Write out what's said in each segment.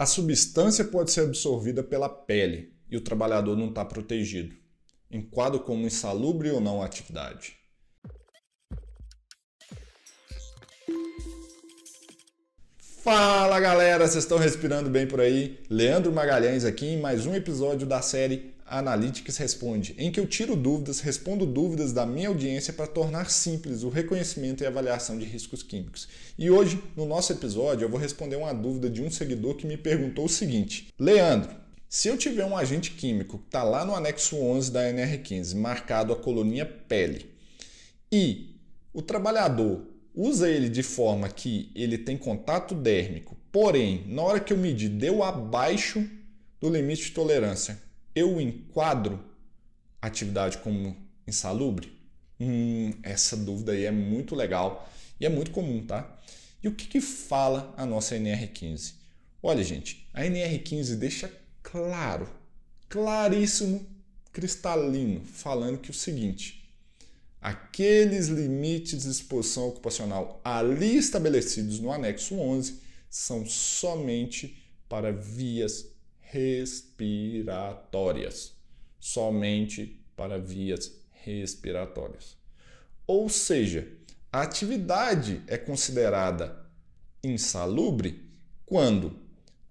a substância pode ser absorvida pela pele e o trabalhador não está protegido. Enquadro como insalubre ou não a atividade. Fala galera, vocês estão respirando bem por aí? Leandro Magalhães aqui em mais um episódio da série Analytics Responde, em que eu tiro dúvidas, respondo dúvidas da minha audiência para tornar simples o reconhecimento e avaliação de riscos químicos. E hoje, no nosso episódio, eu vou responder uma dúvida de um seguidor que me perguntou o seguinte: Leandro, se eu tiver um agente químico que está lá no anexo 11 da NR15, marcado a coluninha pele, e o trabalhador usa ele de forma que ele tem contato dérmico, porém, na hora que eu medir, deu abaixo do limite de tolerância eu enquadro a atividade como insalubre? Hum, essa dúvida aí é muito legal e é muito comum, tá? E o que, que fala a nossa NR15? Olha, gente, a NR15 deixa claro, claríssimo, cristalino, falando que é o seguinte: aqueles limites de exposição ocupacional ali estabelecidos no anexo 11 são somente para vias respiratórias, somente para vias respiratórias. Ou seja, a atividade é considerada insalubre quando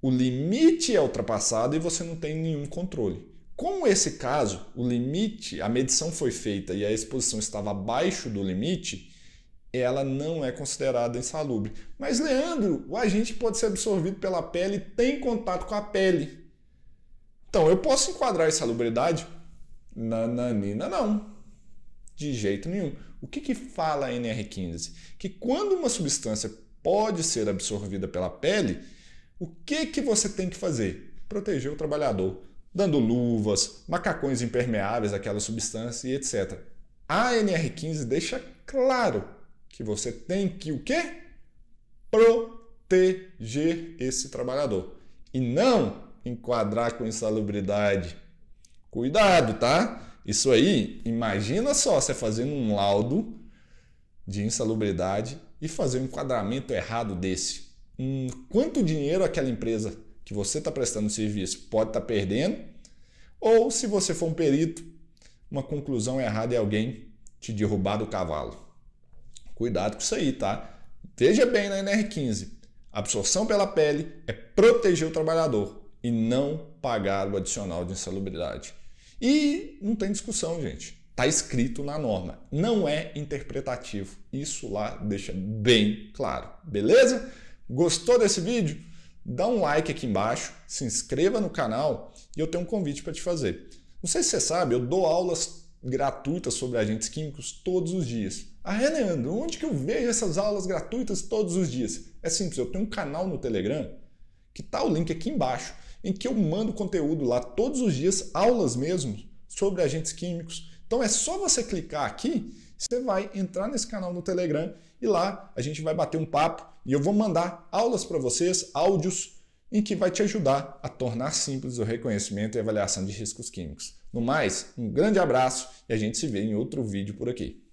o limite é ultrapassado e você não tem nenhum controle. Como esse caso, o limite, a medição foi feita e a exposição estava abaixo do limite, ela não é considerada insalubre. Mas, Leandro, o agente pode ser absorvido pela pele e tem contato com a pele. Então, eu posso enquadrar a insalubridade? Nananina, não. De jeito nenhum. O que, que fala a NR15? Que quando uma substância pode ser absorvida pela pele, o que, que você tem que fazer? Proteger o trabalhador, dando luvas, macacões impermeáveis àquela substância e etc. A NR15 deixa claro que você tem que o quê? Proteger esse trabalhador. E não enquadrar com insalubridade. Cuidado, tá? Isso aí, imagina só você fazendo um laudo de insalubridade e fazer um enquadramento errado desse. Hum, quanto dinheiro aquela empresa que você está prestando serviço pode estar tá perdendo? Ou se você for um perito, uma conclusão errada é alguém te derrubar do cavalo. Cuidado com isso aí, tá? Veja bem na NR15. Absorção pela pele é proteger o trabalhador e não pagar o adicional de insalubridade. E não tem discussão, gente. Está escrito na norma. Não é interpretativo. Isso lá deixa bem claro. Beleza? Gostou desse vídeo? Dá um like aqui embaixo, se inscreva no canal e eu tenho um convite para te fazer. Não sei se você sabe, eu dou aulas gratuitas sobre agentes químicos todos os dias. Ah, Leandro, onde que eu vejo essas aulas gratuitas todos os dias? É simples, eu tenho um canal no Telegram que tá o link aqui embaixo em que eu mando conteúdo lá todos os dias, aulas mesmo, sobre agentes químicos. Então é só você clicar aqui, você vai entrar nesse canal no Telegram e lá a gente vai bater um papo e eu vou mandar aulas para vocês, áudios, em que vai te ajudar a tornar simples o reconhecimento e avaliação de riscos químicos. No mais, um grande abraço e a gente se vê em outro vídeo por aqui.